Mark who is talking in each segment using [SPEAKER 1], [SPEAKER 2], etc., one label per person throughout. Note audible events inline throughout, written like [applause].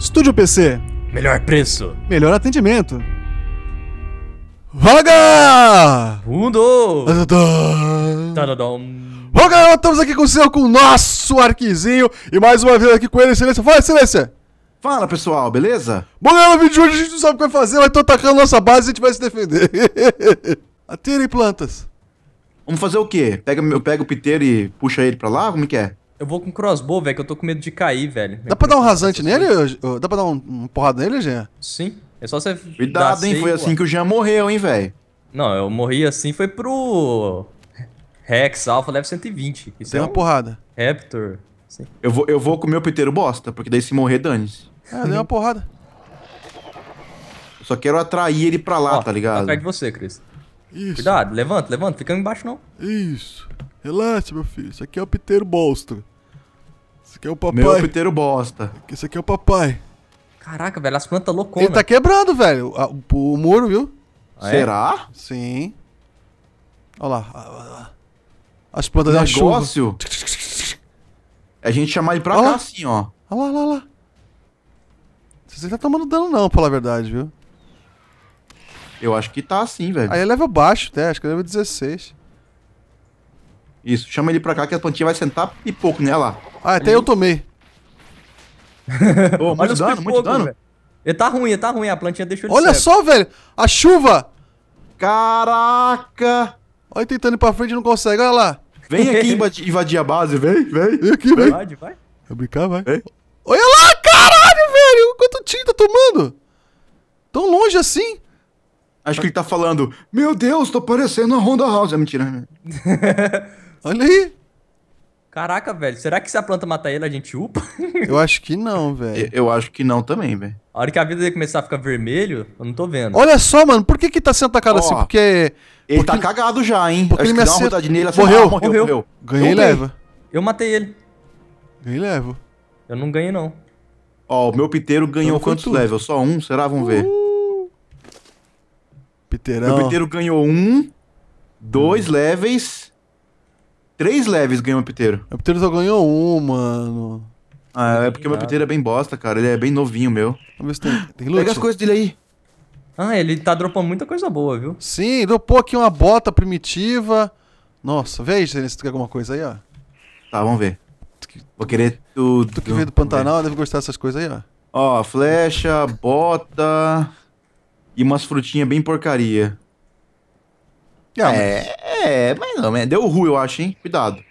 [SPEAKER 1] Estúdio PC.
[SPEAKER 2] Melhor preço.
[SPEAKER 1] Melhor atendimento. Vaga! Mundo! Bom, estamos aqui com o seu, com o nosso arquizinho. E mais uma vez aqui com ele, Excelência. Fala, Excelência! Fala pessoal, beleza? Bom, galera, né, no vídeo de hoje a gente não sabe o que vai fazer, mas tô atacando nossa base e a gente vai se defender. [laughs] Atirem plantas.
[SPEAKER 3] Vamos fazer o quê? Pega, eu pego o piteiro e puxa ele pra lá? Como é que é?
[SPEAKER 2] Eu vou com crossbow, velho, que eu tô com medo de cair, velho. Dá
[SPEAKER 1] pra dar um rasante nele? Tá dá pra dar um, porrada nele, Jean? Sim.
[SPEAKER 2] É só você. Cuidado, hein? Foi assim que o Jean morreu, hein, velho? Não, eu morri assim, foi pro. Rex Alpha Level 120. Isso Tem é uma um... porrada.
[SPEAKER 3] Raptor. Sim. Eu vou, eu vou comer o piteiro bosta, porque daí se morrer, dane-se.
[SPEAKER 1] É, deu uma porrada.
[SPEAKER 3] Eu só quero atrair ele pra lá, Ó, tá ligado? Tá perto de você, Cris. Isso. Cuidado, levanta, levanta, fica
[SPEAKER 1] embaixo não. Isso. Relaxa, meu filho. Isso aqui é o piteiro bosta. Esse aqui é o papai. Meu piteiro bosta. Isso aqui é o papai.
[SPEAKER 2] Caraca, velho, as plantas
[SPEAKER 1] loucão, Ele tá quebrando velho, a- ah, o, o muro, viu? Ah, é? Será? Sim. Olha lá. Ah, as plantas da chuva. Negócio? É a gente chamar ele pra Ó. cá assim, ó. Olha lá, olha lá, olha lá. Você tá tomando dano não, pra falar a verdade, viu?
[SPEAKER 3] Eu acho que tá assim,
[SPEAKER 1] velho. Aí é level baixo até, né? acho que é level 16.
[SPEAKER 3] Isso, chama ele pra cá que a plantinha vai sentar e pouco nela. Ah, até eu tomei. oh, muito dano, muito dano. Ele tá ruim, ele tá ruim, a
[SPEAKER 2] plantinha deixou ele Olha cego.
[SPEAKER 1] só, velho, a chuva! Caraca! Olha, tentando ir pra frente não consegue, olha lá. Vem aqui [laughs] invadir a base, vem, vem. Vem aqui, vem. Vai, vai. Vai brincar, vai. Vem. Olha lá, caralho, velho, quanto tinta tá tomando.
[SPEAKER 3] Tão longe assim. Acho que ele tá falando, meu Deus, tô parecendo a Honda House. É mentira. Né? [laughs]
[SPEAKER 2] Olha aí. Caraca, velho, será que se a planta matar ele, a
[SPEAKER 3] gente upa? [laughs] eu acho que não, velho. Eu, eu, acho que não também, velho.
[SPEAKER 2] A hora que a vida dele começar a ficar vermelho, eu não tô vendo.
[SPEAKER 1] Olha só, mano, por que que tá sendo atacado? oh, assim? Porque... Ele porque tá cagado já, hein? Porque acho ele me acertou. nele, assim, morreu. morreu, morreu, morreu. Ganhei leva. Eu matei ele. Ganhei
[SPEAKER 2] levo. Eu não ganhei, não.
[SPEAKER 3] Ó, oh, o meu piteiro ganhou então quantos levels? Só um? Será? Vamos ver. Uh!
[SPEAKER 1] Briteirão. Meu
[SPEAKER 3] ganhou um, dois hum. leves, três leves ganhou o Briteiro. O Briteiro só ganhou um, mano. Ah, é porque o meu piteiro é bem bosta, cara. Ele é bem novinho, meu.
[SPEAKER 1] Vamos ver se tem, tem Pega as coisas dele aí. Ah, ele tá dropando muita coisa boa, viu? Sim, dropou aqui uma bota primitiva. Nossa, vê aí se tu quer alguma coisa aí, ó.
[SPEAKER 3] Tá, vamos ver. Vou querer tudo. Tu
[SPEAKER 1] que veio do Pantanal deve gostar dessas coisas aí, ó. Ó, flecha, bota
[SPEAKER 3] e umas frutinhas bem porcaria. Ah, é, mas...
[SPEAKER 1] é, mas não, man. deu ruim, eu acho, hein? Cuidado.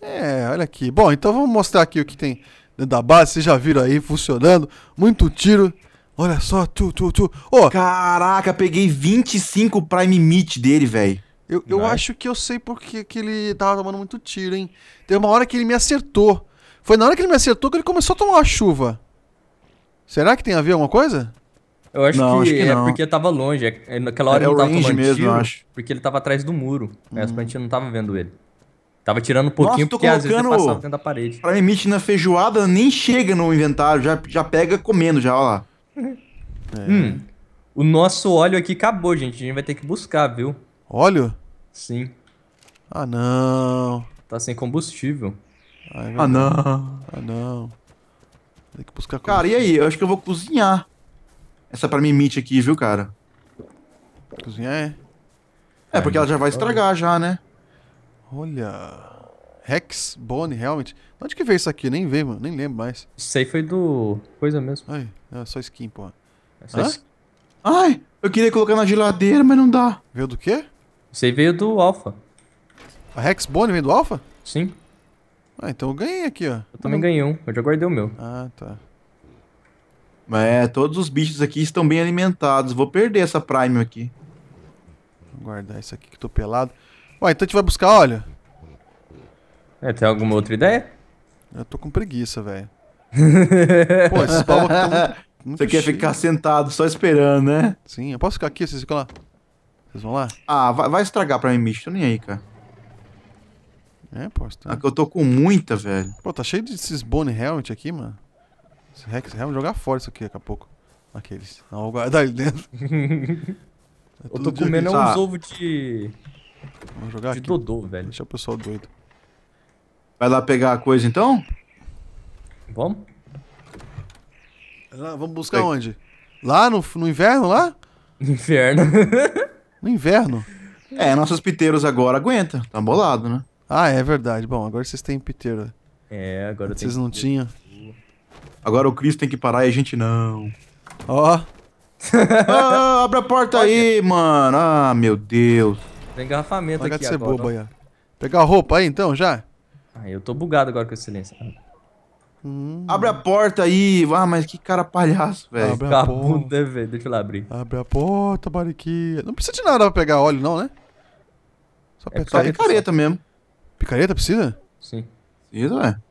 [SPEAKER 1] É, olha aqui. Bom, então vamos mostrar aqui o que tem dentro da base. Vocês já viram aí funcionando. Muito tiro. Olha só, tu, tu, tu. Oh. Caraca, peguei 25 Prime Meat dele, velho. Eu, eu acho que eu sei porque que ele tava tomando muito tiro, hein? Teve uma hora que ele me acertou. Foi na hora que ele me acertou que ele começou a tomar uma chuva. Será que tem a ver alguma coisa? Eu acho, não, que, acho que é porque
[SPEAKER 2] tava longe. É, é, naquela hora é, ele não tava range tomando mesmo, tiro, acho. porque ele tava atrás do muro. É, hum. Essa a gente não tava vendo ele. Tava tirando um pouquinho Nossa, tô porque colocando... às vezes ele passava dentro da
[SPEAKER 3] parede. Pra limite na feijoada nem chega no inventário, já, já pega comendo já, ó lá. é. [laughs] hum,
[SPEAKER 2] o nosso óleo aqui acabou, gente. A gente vai ter que buscar, viu? Óleo? Sim.
[SPEAKER 3] Ah, não. Tá sem combustível. ah, não. Ah, não. Ah, Tem que buscar Cara, e aí? Eu acho que eu vou cozinhar. Essa é pra
[SPEAKER 1] mimite aqui, viu, cara? Cozinhar é? É, porque ela já vai estragar já, né? Olha... Rex Bone, realmente. De onde que veio isso aqui? Nem veio, mano. Nem lembro mais. Isso aí foi do... Coisa mesmo. Ai, é só skin, pô. É só skin. Ai, eu queria colocar na geladeira, mas não dá. Veio do quê? Isso aí veio do Alpha. A Rex Bone veio do Alpha? Sim. Ah, então eu ganhei aqui, ó. Eu também ganhei
[SPEAKER 3] um. Eu já guardei o meu. Ah, tá. É, todos os bichos aqui estão bem alimentados. Vou perder essa Prime aqui. Vou guardar isso aqui que tô pelado.
[SPEAKER 1] Ué, então a gente vai buscar óleo? É, tem alguma outra ideia? Eu tô com preguiça, velho. [laughs] Pô, esses baús aqui tá tão muito, Você cheio. quer ficar sentado só
[SPEAKER 3] esperando, né? Sim, eu posso ficar aqui, vocês ficam lá. Vocês vão lá? Ah, vai, vai estragar pra mim, bicho. Tô nem aí, cara.
[SPEAKER 1] É, posso. Tá. Ah, que eu
[SPEAKER 3] tô com muita, velho.
[SPEAKER 1] Pô, tá cheio desses Bone Helmet aqui, mano. Rex, vamos jogar fora isso aqui daqui a pouco. Aqueles. Não, vou guardar ali dentro. [laughs] é eu tô comendo uns ah. ovos
[SPEAKER 3] de. Vamos jogar de aqui. Dodô, velho. Deixa o pessoal doido. Vai lá pegar a coisa então? Vamos?
[SPEAKER 1] vamos buscar Vai. onde?
[SPEAKER 3] Lá no, no inverno lá? No inverno. [laughs] no inverno? É, nossos piteiros agora aguenta. Tá bolado, né? Ah, é verdade. Bom, agora vocês têm piteiro. É, agora tem. Vocês não tinham. Agora o Cristo tem que parar e a gente não. Ó. Oh. [laughs] abre a porta aí, mano. Ah, meu Deus.
[SPEAKER 2] Tem engarrafamento Larga aqui de ser
[SPEAKER 1] agora. Boba,
[SPEAKER 3] aí. Pegar a roupa aí então, já? Ah, eu
[SPEAKER 2] tô bugado agora com esse silêncio.
[SPEAKER 1] Hum.
[SPEAKER 3] Abre a porta aí. Ah, mas que cara palhaço, velho. Abre a porta.
[SPEAKER 2] velho. Deixa eu lá
[SPEAKER 1] abrir. Abre a porta, Bariquinha. Não precisa de nada pra pegar óleo, não, né? Só é picareta mesmo. Picareta precisa? Sim. Precisa, é.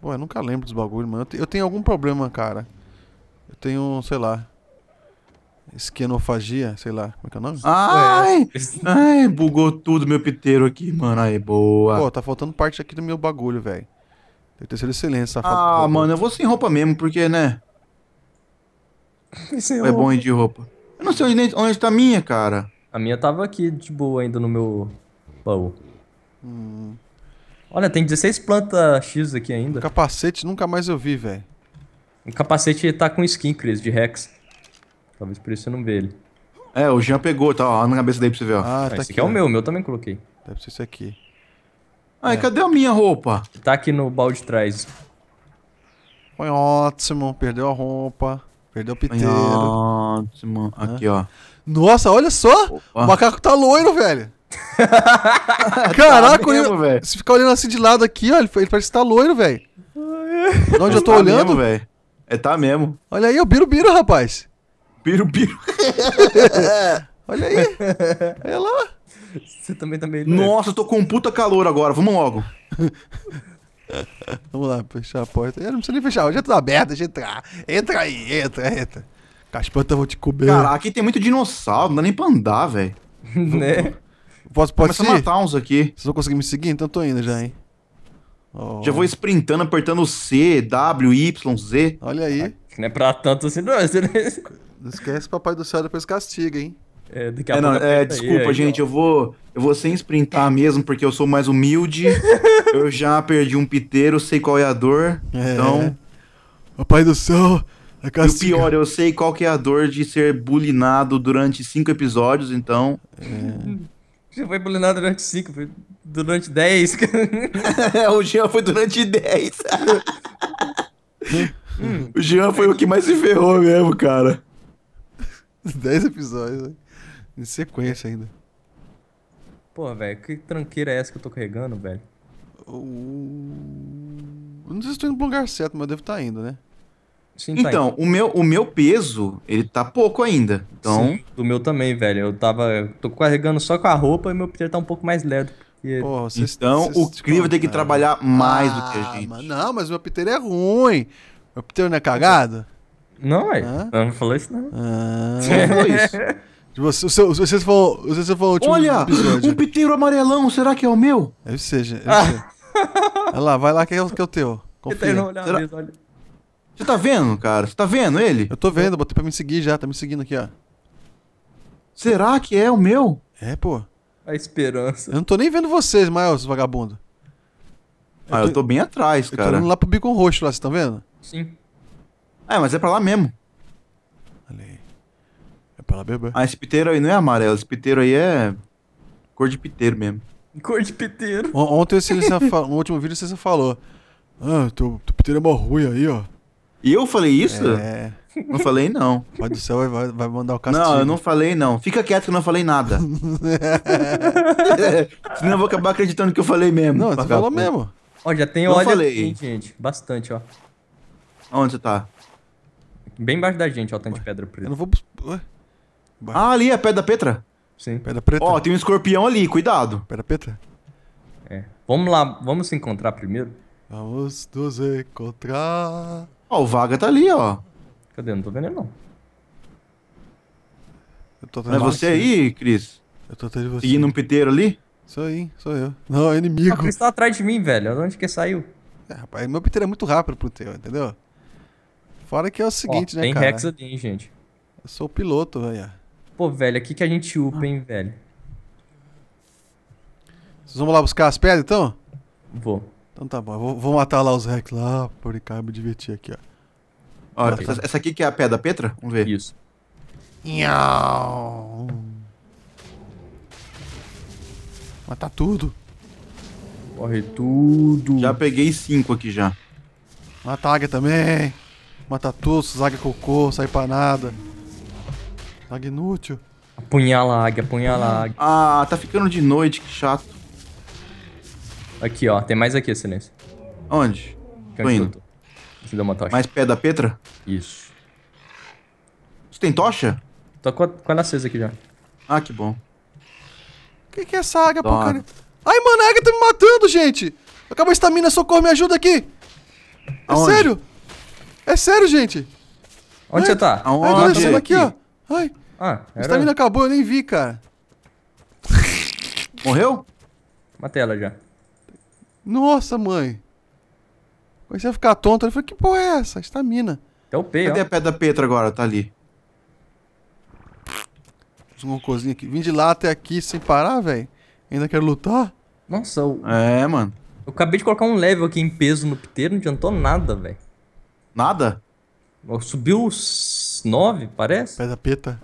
[SPEAKER 1] Pô, eu nunca lembro dos bagulhos, mano. Eu tenho algum problema, cara. Eu tenho, sei lá. Esquenofagia, sei lá, como é que é o nome? Ai, é. ai, bugou tudo meu piteiro aqui, mano. Aí, boa. Pô, tá faltando parte aqui do meu bagulho, velho. Tem que ter sido silêncio, Ah, tá
[SPEAKER 3] mano, outro. eu vou sem roupa mesmo, porque, né? [laughs] Sem roupa. É bom ir de roupa. Eu não sei onde, onde tá a minha, cara. A minha tava aqui de boa ainda no meu
[SPEAKER 2] baú. Hum. Olha, tem 16 plantas X aqui ainda. O capacete
[SPEAKER 1] nunca mais eu vi, velho.
[SPEAKER 2] O capacete tá com skin, Chris, de Rex. Talvez
[SPEAKER 3] por isso você não vê ele. É, o Jean pegou, tá ó, na cabeça dele pra você ver, ó.
[SPEAKER 1] Ah, ah tá esse aqui é o meu, o
[SPEAKER 2] meu também coloquei. Deve ser esse aqui. Ai, é. cadê a minha roupa? Tá aqui no balde de trás.
[SPEAKER 1] Foi ótimo, perdeu a roupa, perdeu o piteiro. Foi
[SPEAKER 3] ótimo,
[SPEAKER 1] aqui ó. Nossa, olha só! Opa. O macaco tá loiro, velho. [laughs] Tá Caraca, tá mesmo, se ficar olhando assim de lado aqui, ó, ele, ele parece que tá loiro, velho. De onde eu tô tá olhando? velho. é, tá mesmo. Olha aí, o Birubiru, rapaz. Birubiru.
[SPEAKER 3] [laughs] Olha aí. Olha é lá.
[SPEAKER 1] Você também tá meio. Nossa, eu tô
[SPEAKER 3] com um puta calor agora. Vamos logo. [laughs]
[SPEAKER 1] Vamos lá, fechar a porta. Eu não precisa nem fechar, já tá aberto, deixa entrar. Entra aí, entra, entra. As vou te cobrir. Cara, aqui tem muito dinossauro, não dá nem pra andar, velho. né? Posso, pode Começa a matar uns aqui. Vocês vão conseguir me seguir? Então eu tô indo já, hein? Oh. Já vou
[SPEAKER 3] sprintando, apertando C, W, Y, Z.
[SPEAKER 1] Olha aí. Não é pra tanto assim, não. [laughs] Não esquece, papai do céu depois castiga, hein? É, daqui a é, não, é, desculpa, aí, gente,
[SPEAKER 3] aí, eu vou eu vou sem sprintar mesmo, porque eu sou mais humilde. [laughs] eu já perdi um piteiro, sei qual é a dor. É. Então,
[SPEAKER 1] papai do céu, a é
[SPEAKER 3] castiga. E o pior, eu sei qual que é a dor de ser bulinado durante cinco episódios, então. É.
[SPEAKER 1] Já
[SPEAKER 2] foi bullyingado durante 5,
[SPEAKER 3] foi durante 10. [laughs] É, o Jean foi durante 10.
[SPEAKER 1] hum. O Jean foi o que mais se ferrou mesmo, cara. 10 episódios, né? em sequência ainda.
[SPEAKER 2] Pô, velho, que tranqueira é essa que eu tô carregando, velho? Eu não sei se eu tô indo pro lugar
[SPEAKER 1] certo, mas eu devo estar tá indo, né? Sim, tá. então, o meu,
[SPEAKER 3] o meu peso, ele tá pouco
[SPEAKER 2] ainda. Então. Sim, do meu também, velho. Eu tava. Tô carregando só com a roupa e meu peso tá um pouco mais leve.
[SPEAKER 1] Porra, então, vocês,
[SPEAKER 3] então, o Cri vai ter que trabalhar mais ah, do que a ah, gente. Mas
[SPEAKER 1] não, mas meu piteiro é ruim. Meu piteiro não é cagado? Não, é. Ah?
[SPEAKER 3] Não falou isso, não. Ah.
[SPEAKER 2] não falou isso.
[SPEAKER 1] Você, se você, falou, você falou o último Olha, episódio. um piteiro amarelão, será que é o meu? Deve seja. [laughs] ah. Olha lá, vai lá que é o, que é o teu. Tá Confia. Eu tenho olhar será... mesmo, olha. Você tá vendo, cara? Você tá vendo ele? Eu tô vendo, botei pra me seguir já, tá me seguindo aqui, ó. Será que é o meu? É, pô. A esperança. Eu não tô nem vendo vocês, Miles, vagabundo.
[SPEAKER 3] Ah, eu tô, eu tô bem atrás, eu cara. tô indo lá
[SPEAKER 1] pro bico Roxo lá, vocês tão vendo? Sim. É, mas é pra lá mesmo. Olha
[SPEAKER 3] aí. É pra lá beber. É? Ah, esse piteiro aí não é amarelo, esse piteiro aí é cor de piteiro mesmo.
[SPEAKER 1] Cor de piteiro.
[SPEAKER 3] Ontem, você, no
[SPEAKER 1] último vídeo, você falou... Ah, teu, teu piteiro é mó ruim aí, ó.
[SPEAKER 3] E eu falei isso? É.
[SPEAKER 1] Não falei não. Pai do céu vai, vai
[SPEAKER 3] mandar o castigo. Não, eu não falei não. Fica quieto que eu não falei nada. é. [laughs] Senão eu vou acabar acreditando que eu falei mesmo. Não, você falou mesmo. Ó, já tem não ódio aqui,
[SPEAKER 2] gente. Bastante, ó.
[SPEAKER 3] Onde você tá? Bem embaixo da gente, ó, o tanto de pedra preta. Eu não vou... Ué? Ah, ali é pedra petra? Sim. Pedra preta. Ó, tem um escorpião ali, cuidado. Pedra petra?
[SPEAKER 2] É. Vamos lá, vamos se encontrar primeiro? Vamos nos
[SPEAKER 3] encontrar... Ó, o Vaga tá ali, ó. Cadê? Não tô vendo ele, não.
[SPEAKER 1] Eu tô é você aí, Cris? Eu tô atrás de você. Seguindo um piteiro ali? Sou aí, sou eu. Não, é inimigo. O ah, Cris tá atrás de mim, velho. De onde que saiu? É, rapaz, meu piteiro é muito rápido pro teu, entendeu? Fora que é o seguinte, Ó, né, tem cara? Rex ali, hein, gente. Eu sou o piloto, velho. Pô, velho, aqui que a gente upa, hein, velho. Vocês vão lá buscar as pedras, então? Vou. Então tá bom, vou, vou, matar lá os rex lá, por cá, me divertir aqui, ó. essa, essa,
[SPEAKER 3] aqui que é a pé da Petra? Vamos ver. Isso.
[SPEAKER 1] Nhau. Matar tudo.
[SPEAKER 3] Corre tudo. Já peguei cinco aqui já.
[SPEAKER 1] Mata a águia também. Mata todos, águia cocô, sair pra nada. Águia inútil.
[SPEAKER 3] Apunhala a águia, apunhala a águia. Ah, tá ficando de noite, que chato.
[SPEAKER 2] Aqui, ó. Tem mais aqui, excelência.
[SPEAKER 3] Onde? tô indo. Você deu uma tocha. Mais pé da Petra? Isso. Você tem tocha? Tô com a, ela acesa aqui já. Ah, que bom.
[SPEAKER 1] O que, que é essa águia, porcaria? Ai, mano, a águia tá me matando, gente! Acabou a estamina, socorro, me ajuda aqui! É Aonde? sério? É sério, gente!
[SPEAKER 3] Onde você tá? Aonde? Ai, aqui, aqui, ó. Ai. Ah, Estamina
[SPEAKER 1] acabou, eu nem vi, cara.
[SPEAKER 3] Morreu? Matei ela já.
[SPEAKER 1] Nossa, mãe. Comecei a ficar tonto. Ele falou, que porra é essa? Estamina.
[SPEAKER 3] É o P, Cadê ó. a pedra Petra agora? Tá ali.
[SPEAKER 1] Uma coisinha aqui. Vim de lá até aqui sem parar, velho. Ainda quero lutar?
[SPEAKER 2] Nossa, o... É, mano. Eu acabei de colocar um level aqui em peso no piteiro, não adiantou nada, velho. Nada? Subiu os 9, parece. Pedra peta.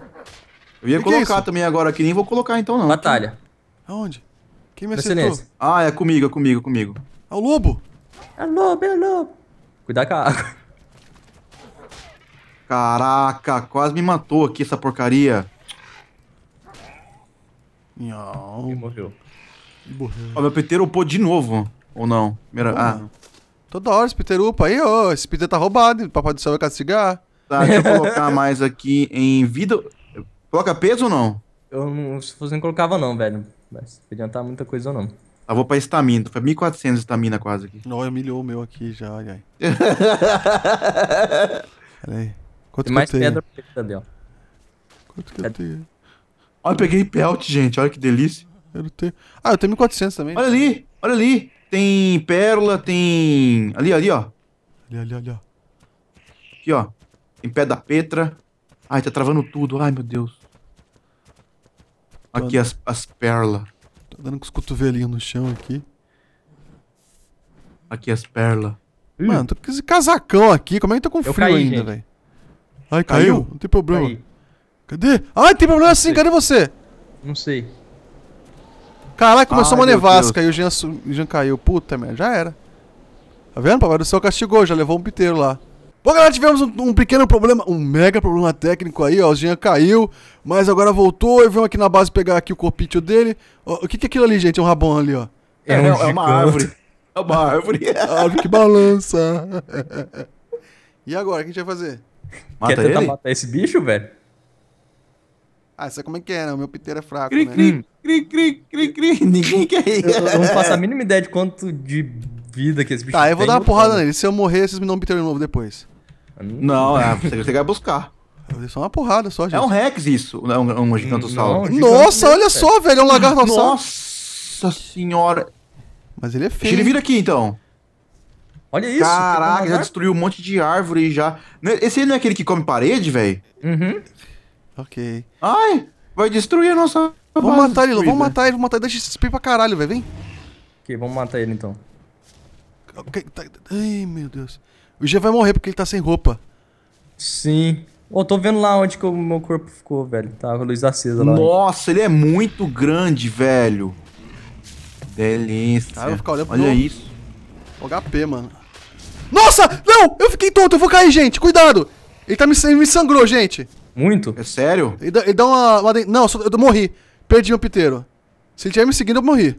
[SPEAKER 3] Eu ia que colocar que é também agora aqui, nem vou colocar então não. Batalha.
[SPEAKER 1] Aonde? Quem me acertou?
[SPEAKER 3] Ah, é comigo, é comigo, é comigo.
[SPEAKER 1] É o lobo! É o lobo, é o lobo!
[SPEAKER 3] Cuidado com a água. Caraca, quase me matou aqui essa porcaria.
[SPEAKER 1] Não. Ele morreu. morreu. Ó, meu
[SPEAKER 3] peteiro upou de novo. Ou não? Primeira... Oh, ah.
[SPEAKER 1] Toda hora esse peteiro upa aí, ó. Esse peteiro tá roubado. O papai do céu vai castigar. Tá, deixa eu colocar
[SPEAKER 3] [laughs] mais aqui em vida.
[SPEAKER 1] Coloca peso ou não?
[SPEAKER 2] Eu não, se fosse, não colocava não, velho. Mas adiantar muita coisa ou
[SPEAKER 3] não. Ah, vou pra estamina. Foi 1.400 estamina quase aqui.
[SPEAKER 1] Não, humilhou o meu aqui já, olha aí. [laughs] Pera aí. Quanto Tem mais que eu pedra tenho? preta, ó. Quanto que eu tenho? Olha, peguei pelt, gente.
[SPEAKER 3] Olha que delícia.
[SPEAKER 1] Eu tenho... Ah, eu tenho 1.400 também. Olha ali,
[SPEAKER 3] olha ali. Tem pérola, tem... Ali, ali, ó. Ali, ali, ali, ó. Aqui, ó. Tem pé da petra. Ai, tá travando tudo. Ai, meu Deus. Tô aqui as, as perlas.
[SPEAKER 1] Tô dando com os cotovelinhos no chão aqui.
[SPEAKER 3] Aqui as perlas.
[SPEAKER 1] Hum. Mano, tô com esse casacão aqui. Como é que tá com Eu frio caí, ainda, velho? Ai, caiu? caiu? Não tem problema. Caí. Cadê? Ai, tem problema sim. Cadê você? Não sei. Caralho, começou Ai, uma nevasca e o Jean, o Jean caiu. Puta merda, já era. Tá vendo? Papai do céu castigou, já levou um piteiro lá. Bom, galera, tivemos um, um, pequeno problema, um mega problema técnico aí, ó, o Jean caiu, mas agora voltou e veio aqui na base pegar aqui o corpício dele. Ó, o que que é aquilo ali, gente? É um rabão ali, ó. É, é um é uma árvore. [laughs] É uma árvore. árvore [laughs] que balança. [laughs] e agora, o que a gente vai fazer? Mata Quer tentar ele?
[SPEAKER 2] matar esse bicho, velho?
[SPEAKER 1] Ah, sabe como é que é, né? O meu piteiro é fraco, cri, né? Cri, cri, cri, cri, cri. Ninguém quer ir. Eu, eu não faço a mínima ideia de quanto de vida que esse bicho tem. Tá, eu vou dar uma porrada nele. Se eu morrer, vocês me dão um piteiro de novo depois.
[SPEAKER 3] Não, é, você tem que buscar. É
[SPEAKER 1] só uma porrada só, gente. É um Rex
[SPEAKER 3] isso, né? um, um gigantossauro. Não, Nossa, olha só, velho, é um lagartossauro. Nossa senhora. Mas ele é feio. Ele vira aqui, então. Olha isso. Caraca, um já destruiu um monte de árvore já. Né, esse aí não é aquele que come parede, velho? Uhum.
[SPEAKER 1] Ok. Ai, vai destruir a nossa Vamos matar ele, vamos matar ele, vamos matar ele. Deixa esse SP pra caralho, velho. Vem. Ok, vamos matar ele então. Okay, tá... Ai, meu Deus.
[SPEAKER 2] O G vai morrer porque ele tá sem roupa. Sim. Ô, oh, tô vendo lá onde que o meu corpo ficou, velho. Tava tá a luz acesa lá.
[SPEAKER 3] Nossa, ele é muito grande, velho. Delícia. Ah, eu ficar olhando Olha pro isso.
[SPEAKER 1] HP, mano. Nossa! Não! Eu fiquei tonto, eu vou cair, gente. Cuidado! Ele tá me, ele me sangrou, gente.
[SPEAKER 3] Muito? É sério?
[SPEAKER 1] Ele dá, ele dá uma, uma, Não, eu morri. Perdi meu piteiro. Se ele tiver me seguindo, eu morri.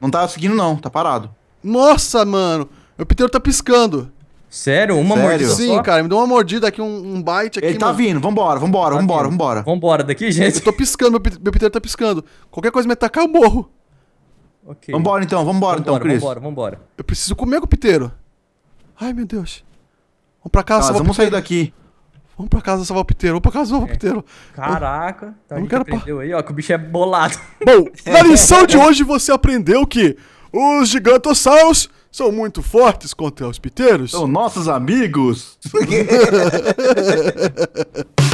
[SPEAKER 1] Não tá seguindo, não. Tá parado. Nossa, mano. Meu piteiro tá piscando.
[SPEAKER 2] Sério? Uma Sério? mordida Sim, só?
[SPEAKER 1] cara, me deu uma mordida aqui, um, um bite aqui. Ele tá mano. vindo, vambora, vambora, tá vambora, vambora. Vambora daqui, gente. Eu tô piscando, meu, piteiro tá piscando. Qualquer coisa me atacar, eu morro. Ok. Vambora então, vambora, então, vambora então, Cris. Vambora, vambora. Eu preciso comer com o piteiro. Ai, meu Deus. Vamos pra casa, tá, vamos sair daqui. Vamos pra casa salvar o piteiro, vamos pra casa salvar o é. piteiro. Caraca, tá eu quero aprendeu pra... aí, ó, que o bicho é bolado. Bom, [laughs] na lição de hoje você aprendeu que os gigantossauros são muito fortes contra os piteiros? São nossos amigos! [laughs] [laughs]